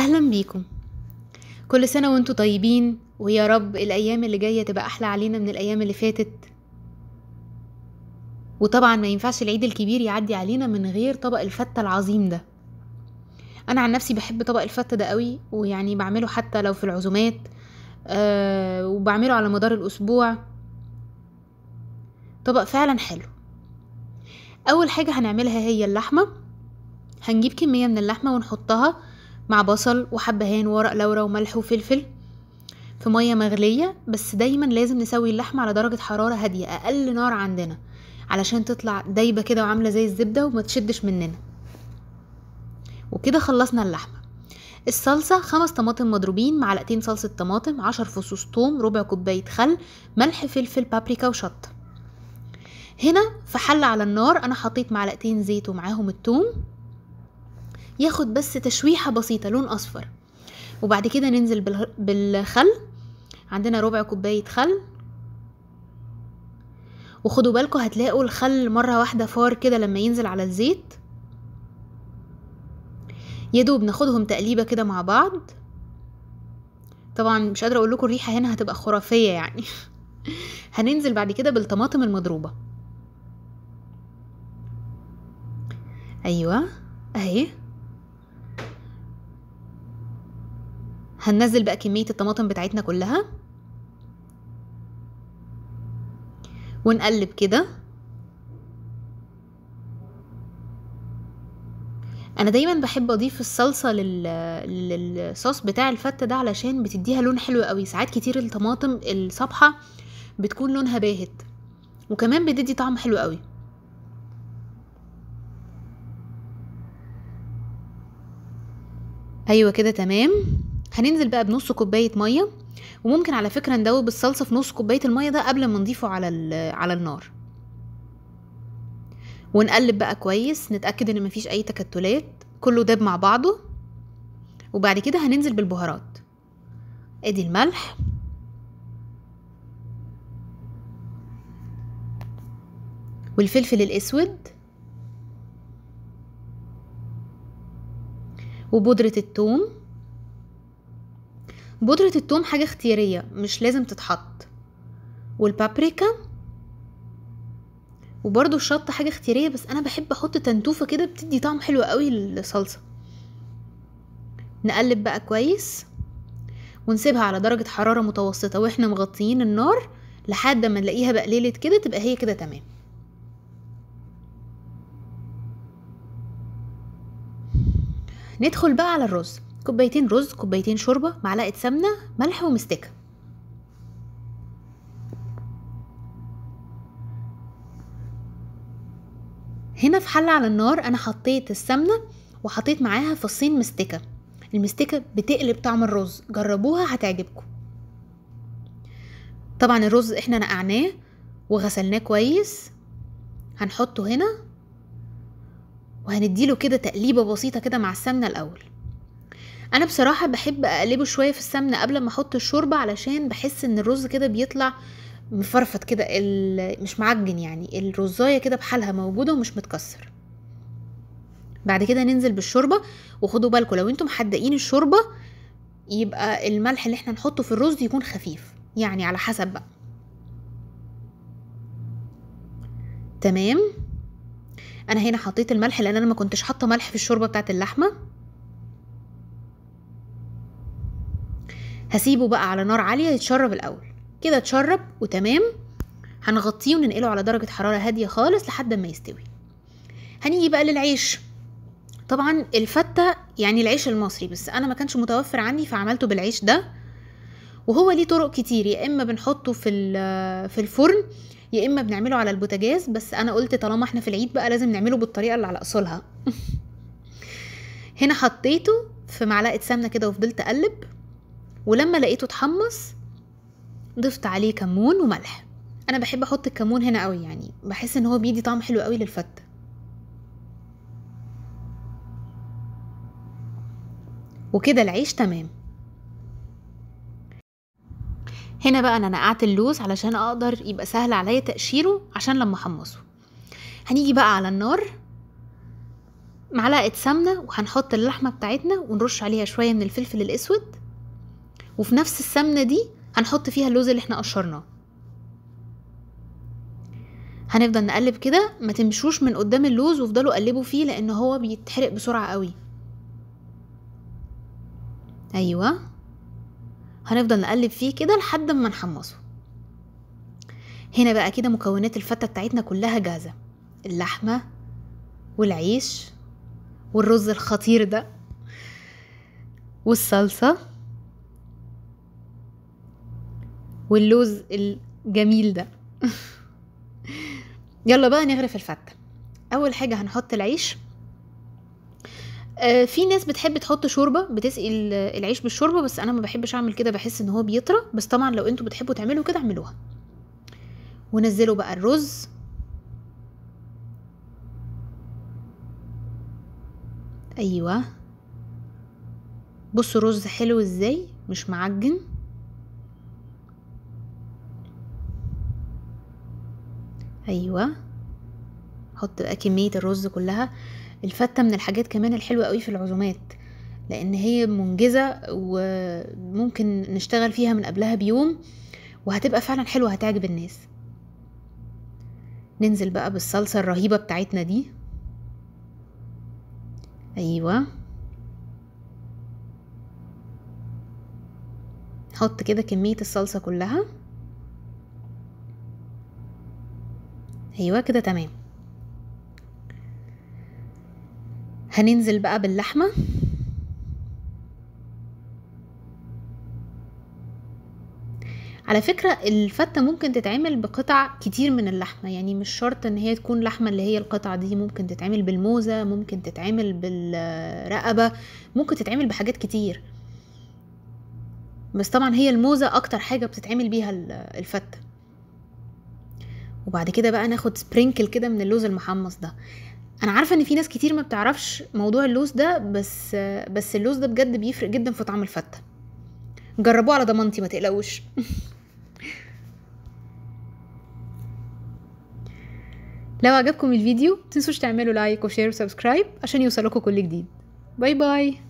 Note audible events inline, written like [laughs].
أهلا بيكم كل سنة وانتوا طيبين ويا رب الأيام اللي جاية تبقى أحلى علينا من الأيام اللي فاتت وطبعا ما ينفعش العيد الكبير يعدي علينا من غير طبق الفتة العظيم ده أنا عن نفسي بحب طبق الفتة ده قوي ويعني بعمله حتى لو في العزومات أه وبعمله على مدار الأسبوع طبق فعلا حلو أول حاجة هنعملها هي اللحمة هنجيب كمية من اللحمة ونحطها مع بصل وحبهان ورق لورا وملح وفلفل في ميه مغليه بس دايما لازم نسوي اللحمه على درجه حراره هاديه اقل نار عندنا علشان تطلع دايبه كده وعامله زي الزبده وما تشدش مننا وكده خلصنا اللحمه الصلصه خمس طماطم مضروبين معلقتين صلصه طماطم عشر فصوص توم ربع كوبايه خل ملح فلفل بابريكا وشطه هنا في حل على النار انا حطيت معلقتين زيت ومعاهم التوم ياخد بس تشويحة بسيطة لون أصفر وبعد كده ننزل بالخل عندنا ربع كوباية خل وخدوا بالكم هتلاقوا الخل مرة واحدة فار كده لما ينزل على الزيت يدوب ناخدهم تقليبة كده مع بعض طبعا مش قادرة اقول لكم الريحة هنا هتبقى خرافية يعني [laughs] هننزل بعد كده بالطماطم المضروبة ايوه اهي هننزل بقى كمية الطماطم بتاعتنا كلها ونقلب كده انا دايما بحب اضيف الصلصه لل... للصوص بتاع الفته ده علشان بتديها لون حلو قوي ساعات كتير الطماطم الصبحه بتكون لونها باهت وكمان بتدي طعم حلو قوي ايوه كده تمام هننزل بقى بنص كوبايه ميه وممكن على فكره ندوب الصلصه في نص كوبايه الميه ده قبل ما نضيفه على على النار ونقلب بقى كويس نتاكد ان مفيش اي تكتلات كله داب مع بعضه وبعد كده هننزل بالبهارات ادي الملح والفلفل الاسود وبودره التوم بودرة التوم حاجة اختيارية مش لازم تتحط والبابريكا وبرده الشطة حاجة اختيارية بس أنا بحب أحط تنتوفة كده بتدي طعم حلو قوي للصلصة نقلب بقى كويس ونسيبها على درجة حرارة متوسطة واحنا مغطيين النار لحد ما نلاقيها ليلة كده تبقى هي كده تمام ندخل بقى على الرز كوبايتين رز كوبايتين شوربة معلقة سمنة ملح ومستكة هنا في حلة على النار أنا حطيت السمنة وحطيت معاها فصين مستكة المستكة بتقلب طعم الرز جربوها هتعجبكم طبعا الرز احنا نقعناه وغسلناه كويس هنحطه هنا وهنديله كده تقليبة بسيطة كده مع السمنة الأول انا بصراحه بحب اقلبه شويه في السمنه قبل ما احط الشوربه علشان بحس ان الرز كده بيطلع مفرفط كده مش معجن يعني الرزايه كده بحالها موجوده ومش متكسر بعد كده ننزل بالشوربه وخدوا بالكم لو انتم محدقين الشوربه يبقى الملح اللي احنا نحطه في الرز يكون خفيف يعني على حسب بقى تمام انا هنا حطيت الملح لان انا ما كنتش حاطه ملح في الشوربه بتاعه اللحمه هسيبه بقى على نار عالية يتشرب الأول كده اتشرب وتمام هنغطيه وننقله على درجة حرارة هادية خالص لحد ما يستوي هنيجي بقى للعيش طبعا الفتة يعني العيش المصري بس أنا ما كانش متوفر عندي فعملته بالعيش ده وهو ليه طرق كتير يا إما بنحطه في, في الفرن يا إما بنعمله على البوتاجاز بس أنا قلت طالما احنا في العيد بقى لازم نعمله بالطريقة اللي على أصولها [laughs] هنا حطيته في معلقة سمنة كده وفضلت أقلب ولما لقيته اتحمص ضفت عليه كمون وملح انا بحب احط الكمون هنا قوي يعني بحس ان هو بيدي طعم حلو قوي للفته وكده العيش تمام هنا بقى انا نقعت اللوز علشان اقدر يبقى سهل عليا تقشيره عشان لما احمصه هنيجي بقى على النار معلقه سمنه وهنحط اللحمه بتاعتنا ونرش عليها شويه من الفلفل الاسود وفي نفس السمنة دي هنحط فيها اللوز اللي احنا قشرناه هنفضل نقلب كده ما تمشوش من قدام اللوز وافضلوا قلبوا فيه لان هو بيتحرق بسرعة قوي ايوه هنفضل نقلب فيه كده لحد ما نحمصه هنا بقى كده مكونات الفتة بتاعتنا كلها جاهزة اللحمة والعيش والرز الخطير ده والصلصة واللوز الجميل ده يلا بقى نغرف الفتة اول حاجة هنحط العيش آه، في ناس بتحب تحط شوربه بتسقي العيش بالشوربه بس انا ما بحبش اعمل كده بحس ان هو بيطرى بس طبعا لو انتوا بتحبوا تعملوا كده اعملوها ونزلوا بقى الرز ايوه بصوا الرز حلو ازاي مش معجن ايوه حط بقى كميه الرز كلها الفته من الحاجات كمان الحلوه قوي في العزومات لان هي منجزه وممكن نشتغل فيها من قبلها بيوم وهتبقى فعلا حلوه هتعجب الناس ننزل بقى بالصلصه الرهيبه بتاعتنا دي ايوه حط كده كميه الصلصه كلها ايوه كده تمام هننزل بقى باللحمه على فكرة الفتة ممكن تتعمل بقطع كتير من اللحمة يعني مش شرط ان هي تكون لحمة اللي هي القطعة دي ممكن تتعمل بالموزة ممكن تتعمل بالرقبة ممكن تتعمل بحاجات كتير بس طبعا هي الموزة اكتر حاجة بتتعمل بيها الفتة وبعد كده بقى ناخد سبرينكل كده من اللوز المحمص ده انا عارفه ان في ناس كتير ما بتعرفش موضوع اللوز ده بس بس اللوز ده بجد بيفرق جدا في طعم الفته جربوه على ضمانتي ما تقلقوش [laughs] لو عجبكم الفيديو متنسوش تعملوا لايك وشير وسبسكرايب عشان يوصلكوا كل جديد باي باي